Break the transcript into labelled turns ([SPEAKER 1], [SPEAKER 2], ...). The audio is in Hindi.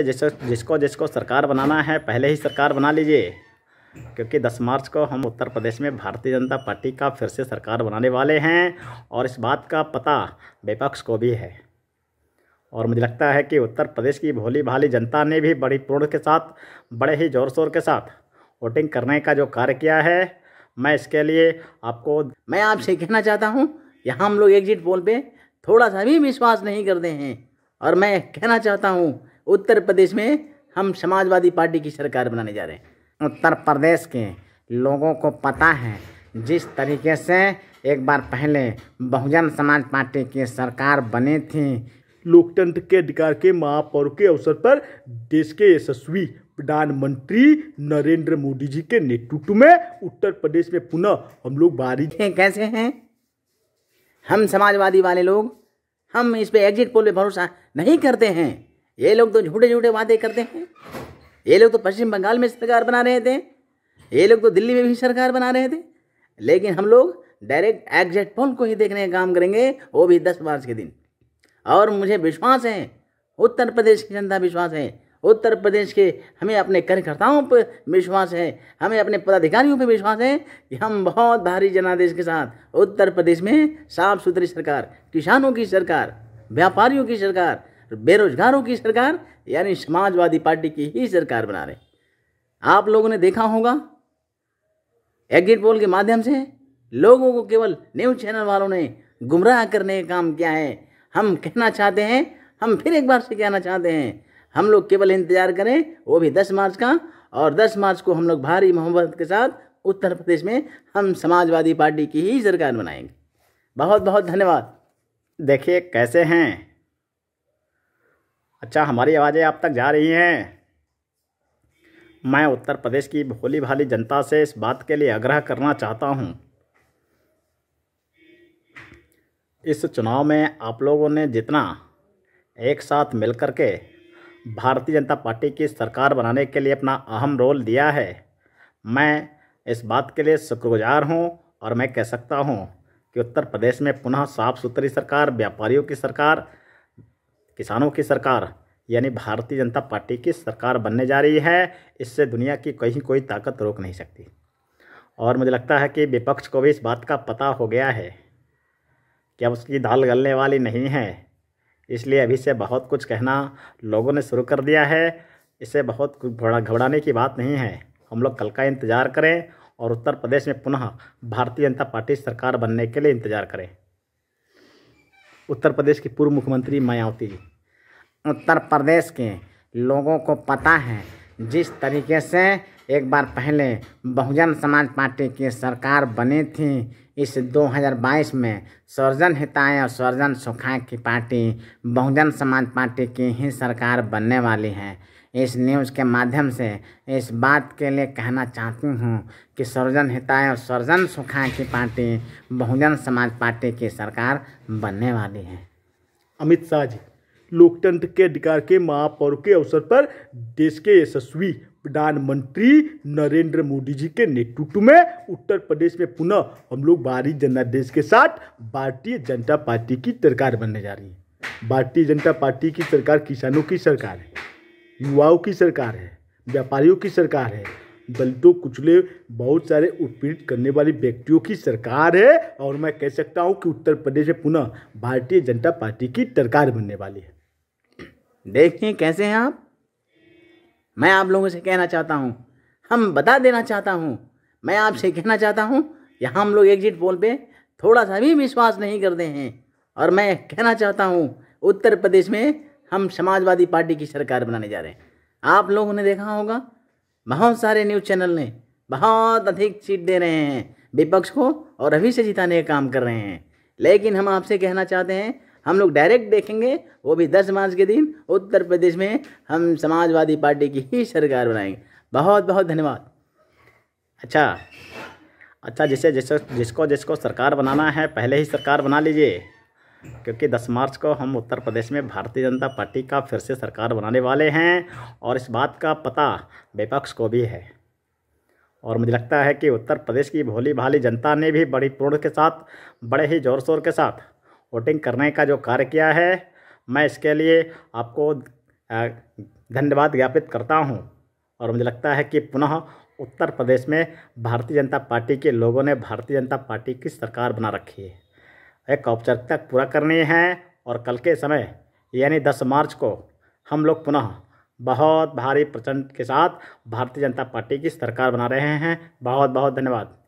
[SPEAKER 1] जिससे जिसको जिसको जिसको सरकार बनाना है पहले ही सरकार बना लीजिए क्योंकि 10 मार्च को हम उत्तर प्रदेश में भारतीय जनता पार्टी का फिर से सरकार बनाने वाले हैं और इस बात का पता विपक्ष को भी है और मुझे लगता है कि उत्तर प्रदेश की भोली भाली जनता ने भी बड़ी पूर्ण के साथ बड़े ही जोर शोर के साथ वोटिंग करने का जो कार्य किया है मैं इसके लिए आपको मैं आपसे कहना चाहता हूँ यहाँ हम लोग एग्जिट
[SPEAKER 2] पोल पर थोड़ा सा भी विश्वास नहीं करते हैं और मैं कहना चाहता हूँ उत्तर
[SPEAKER 3] प्रदेश में हम समाजवादी पार्टी की सरकार बनाने जा रहे हैं उत्तर प्रदेश के लोगों को पता है जिस तरीके से एक बार पहले बहुजन समाज
[SPEAKER 4] पार्टी की सरकार बनी थी लोकतंत्र के अधिकार के महापर्व के अवसर पर देश के यशस्वी प्रधानमंत्री नरेंद्र मोदी जी के नेतृत्व में उत्तर प्रदेश में पुनः हम लोग बारी हैं कैसे हैं हम समाजवादी
[SPEAKER 2] वाले लोग हम इस पे एग्जिट पोल पे भरोसा नहीं करते हैं ये लोग तो झूठे झूठे वादे करते हैं ये लोग तो पश्चिम बंगाल में सरकार बना रहे थे ये लोग तो दिल्ली में भी सरकार बना रहे थे लेकिन हम लोग डायरेक्ट एग्जैक्ट पोल को ही देखने का काम करेंगे वो भी दस मार्च के दिन और मुझे विश्वास है उत्तर प्रदेश की जनता विश्वास है उत्तर प्रदेश के हमें अपने कार्यकर्ताओं पर विश्वास है हमें अपने पदाधिकारियों पर विश्वास है कि हम बहुत भारी जनादेश के साथ उत्तर प्रदेश में साफ सुथरी सरकार किसानों की सरकार व्यापारियों की सरकार तो बेरोजगारों की सरकार यानी समाजवादी पार्टी की ही सरकार बना रहे आप लोगों ने देखा होगा एग्जिट पोल के माध्यम से लोगों को केवल न्यूज़ चैनल वालों ने गुमराह करने का काम किया है हम कहना चाहते हैं हम फिर एक बार से कहना चाहते हैं हम लोग केवल इंतजार करें वो भी दस मार्च का और दस मार्च को हम लोग भारी मोहब्बत के साथ उत्तर प्रदेश में हम समाजवादी पार्टी की ही सरकार बनाएंगे बहुत बहुत धन्यवाद
[SPEAKER 1] देखिए कैसे हैं अच्छा हमारी आवाज़ें आप तक जा रही हैं मैं उत्तर प्रदेश की भोली भाली जनता से इस बात के लिए आग्रह करना चाहता हूँ इस चुनाव में आप लोगों ने जितना एक साथ मिलकर के भारतीय जनता पार्टी की सरकार बनाने के लिए अपना अहम रोल दिया है मैं इस बात के लिए शुक्रगुजार हूँ और मैं कह सकता हूँ कि उत्तर प्रदेश में पुनः साफ सुथरी सरकार व्यापारियों की सरकार किसानों की सरकार यानी भारतीय जनता पार्टी की सरकार बनने जा रही है इससे दुनिया की कहीं कोई ताकत रोक नहीं सकती और मुझे लगता है कि विपक्ष को भी इस बात का पता हो गया है कि अब उसकी दाल गलने वाली नहीं है इसलिए अभी से बहुत कुछ कहना लोगों ने शुरू कर दिया है इसे बहुत घबराने की बात नहीं है हम लोग कल का इंतज़ार करें और उत्तर प्रदेश में पुनः भारतीय जनता पार्टी सरकार बनने के लिए इंतज़ार करें
[SPEAKER 3] उत्तर प्रदेश की पूर्व मुख्यमंत्री मायावती जी उत्तर प्रदेश के लोगों को पता है जिस तरीके से एक बार पहले बहुजन समाज पार्टी की सरकार बनी थी इस 2022 में सर्जन हिताय और सर्जन सुखाय की पार्टी बहुजन समाज पार्टी की ही सरकार बनने वाली है इस न्यूज़ के माध्यम से इस बात के लिए कहना चाहती हूँ कि सर्वजन हिताय और सर्वजन सुखाय की पार्टी बहुजन समाज पार्टी की सरकार
[SPEAKER 4] बनने वाली है अमित शाह जी लोकतंत्र के अधिकार के महापर्व के अवसर पर देश के यशस्वी प्रधानमंत्री नरेंद्र मोदी जी के नेतृत्व में उत्तर प्रदेश में पुनः हम लोग भारी जनादेश के साथ भारतीय जनता पार्टी की सरकार बनने जा रही है भारतीय जनता पार्टी की सरकार किसानों की सरकार है युवाओं की सरकार है व्यापारियों की सरकार है दलितों कुचले बहुत सारे उत्पीड़ित करने वाली व्यक्तियों की सरकार है और मैं कह सकता हूँ कि उत्तर प्रदेश में पुनः भारतीय जनता पार्टी की सरकार बनने वाली है देखिए कैसे हैं आप
[SPEAKER 2] मैं आप लोगों से कहना चाहता हूँ हम बता देना चाहता हूँ मैं आपसे कहना चाहता हूँ कि हम लोग एग्जिट पोल पे थोड़ा सा भी विश्वास नहीं करते हैं और मैं कहना चाहता हूँ उत्तर प्रदेश में हम समाजवादी पार्टी की सरकार बनाने जा रहे हैं आप लोगों ने देखा होगा बहुत सारे न्यूज़ चैनल ने बहुत अधिक सीट दे रहे हैं विपक्ष को और अभी से जिताने का काम कर रहे हैं लेकिन हम आपसे कहना चाहते हैं हम लोग डायरेक्ट देखेंगे वो भी दस मार्च के दिन उत्तर प्रदेश में हम समाजवादी पार्टी की ही सरकार बनाएंगे बहुत बहुत धन्यवाद अच्छा
[SPEAKER 1] अच्छा जैसे जैसे जिसको जिसको सरकार बनाना है पहले ही सरकार बना लीजिए क्योंकि 10 मार्च को हम उत्तर प्रदेश में भारतीय जनता पार्टी का फिर से सरकार बनाने वाले हैं और इस बात का पता विपक्ष को भी है और मुझे लगता है कि उत्तर प्रदेश की भोली भाली जनता ने भी बड़ी पूर्ण के साथ बड़े ही ज़ोर शोर के साथ वोटिंग करने का जो कार्य किया है मैं इसके लिए आपको धन्यवाद ज्ञापित करता हूँ और मुझे लगता है कि पुनः उत्तर प्रदेश में भारतीय जनता पार्टी के लोगों ने भारतीय जनता पार्टी की सरकार बना रखी है एक औपचारिकता पूरा करनी है और कल के समय यानी दस मार्च को हम लोग पुनः बहुत भारी प्रचंड के साथ भारतीय जनता पार्टी की सरकार बना रहे हैं बहुत बहुत धन्यवाद